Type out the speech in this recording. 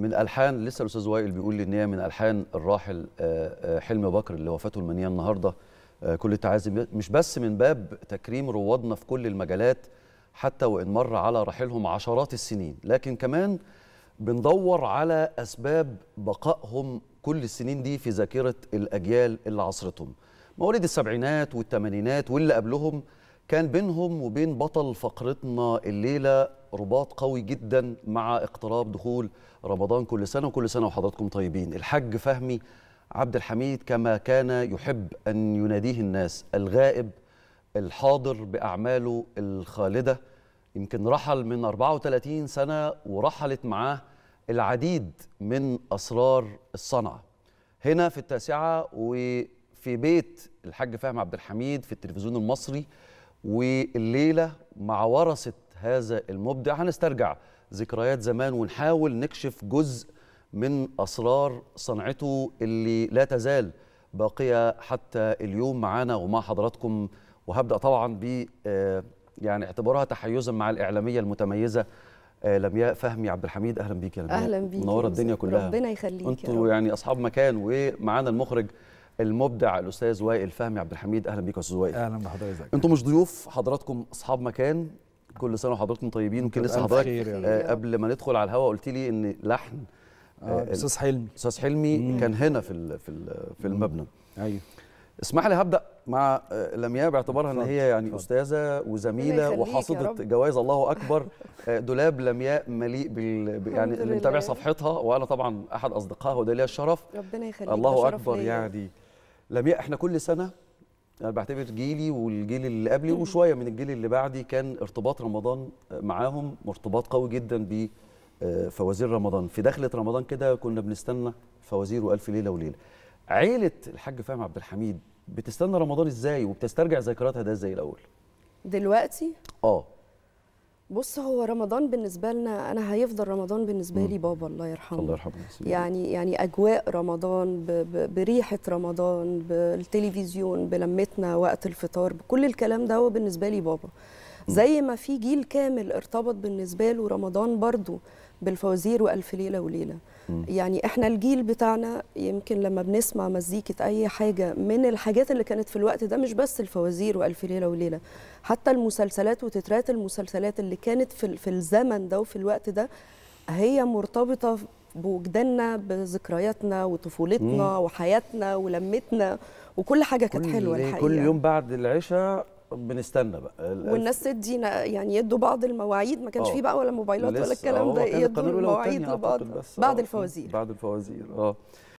من الحان لسه الاستاذ وائل بيقول لي ان هي من الحان الراحل آه، آه، حلمي بكر اللي وفاته المنيه النهارده آه، كل التعازي مش بس من باب تكريم روادنا في كل المجالات حتى وان مر على رحيلهم عشرات السنين لكن كمان بندور على اسباب بقائهم كل السنين دي في ذاكره الاجيال اللي عصرتهم مواليد السبعينات والثمانينات واللي قبلهم كان بينهم وبين بطل فقرتنا الليله رباط قوي جدا مع اقتراب دخول رمضان كل سنة وكل سنة وحضراتكم طيبين الحج فهمي عبد الحميد كما كان يحب أن يناديه الناس الغائب الحاضر بأعماله الخالدة يمكن رحل من 34 سنة ورحلت معاه العديد من أسرار الصنعة هنا في التاسعة وفي بيت الحاج فهم عبد الحميد في التلفزيون المصري والليلة مع ورثة هذا المبدع هنسترجع ذكريات زمان ونحاول نكشف جزء من أسرار صنعته اللي لا تزال باقية حتى اليوم معانا ومع حضراتكم وهبدأ طبعا ب آه، يعني اعتبرها تحيزا مع الإعلامية المتميزة آه، لمياء فهمي عبد الحميد اهلا بيك يا لمياء اهلا بيك منوره الدنيا كلها ربنا يخليك انتوا يعني اصحاب مكان ومعانا المخرج المبدع الاستاذ وائل فهمي عبد الحميد اهلا بيك يا استاذ وائل اهلا بحضرتك انتم مش ضيوف حضراتكم اصحاب مكان كل سنه وحضراتكم طيبين وكل لسه حضرتك يعني. قبل ما ندخل على الهواء قلت لي ان لحن آه، آه، استاذ حلمي استاذ حلمي مم. كان هنا في في في المبنى ايوه اسمح لي هبدا مع لمياء باعتبارها ان هي يعني فضل. استاذه وزميله وحاصده جوائز الله اكبر دولاب لمياء مليء بال يعني اللي متابع صفحتها وانا طبعا احد اصدقائها وده ليا الشرف ربنا يخليك الله اكبر يعني لمياء احنا كل سنه انا بعتبر جيلي والجيل اللي قبلي وشويه من الجيل اللي بعدي كان ارتباط رمضان معاهم ارتباط قوي جدا بفوازير آه، رمضان في دخله رمضان كده كنا بنستنى فوازير والف ليله وليله عيله الحاج فهم عبد الحميد بتستنى رمضان ازاي وبتسترجع ذاكرتها ده ازاي الاول دلوقتي اه بص هو رمضان بالنسبه لنا انا هيفضل رمضان بالنسبه لي بابا الله يرحمه الله يرحمه يعني يعني اجواء رمضان ب ب بريحه رمضان بالتلفزيون بلمتنا وقت الفطار بكل الكلام ده هو بالنسبه لي بابا زي ما في جيل كامل ارتبط بالنسبه له رمضان برضه بالفوازير والف ليله وليله يعني احنا الجيل بتاعنا يمكن لما بنسمع مزيكه اي حاجه من الحاجات اللي كانت في الوقت ده مش بس الفوازير والف ليله وليله حتى المسلسلات وتترات المسلسلات اللي كانت في في الزمن ده وفي الوقت ده هي مرتبطه بوجداننا بذكرياتنا وطفولتنا مم. وحياتنا ولمتنا وكل حاجه كانت حلوه الحقيقه كل يوم بعد العشاء بنستنى بقى والناس تدينا يعني يدوا بعض المواعيد ما كانش آه. فيه بقى ولا موبايلات ولا الكلام آه، ده يدوا المواعيد لبعض بعد آه. الفوازير بعد الفوازير اه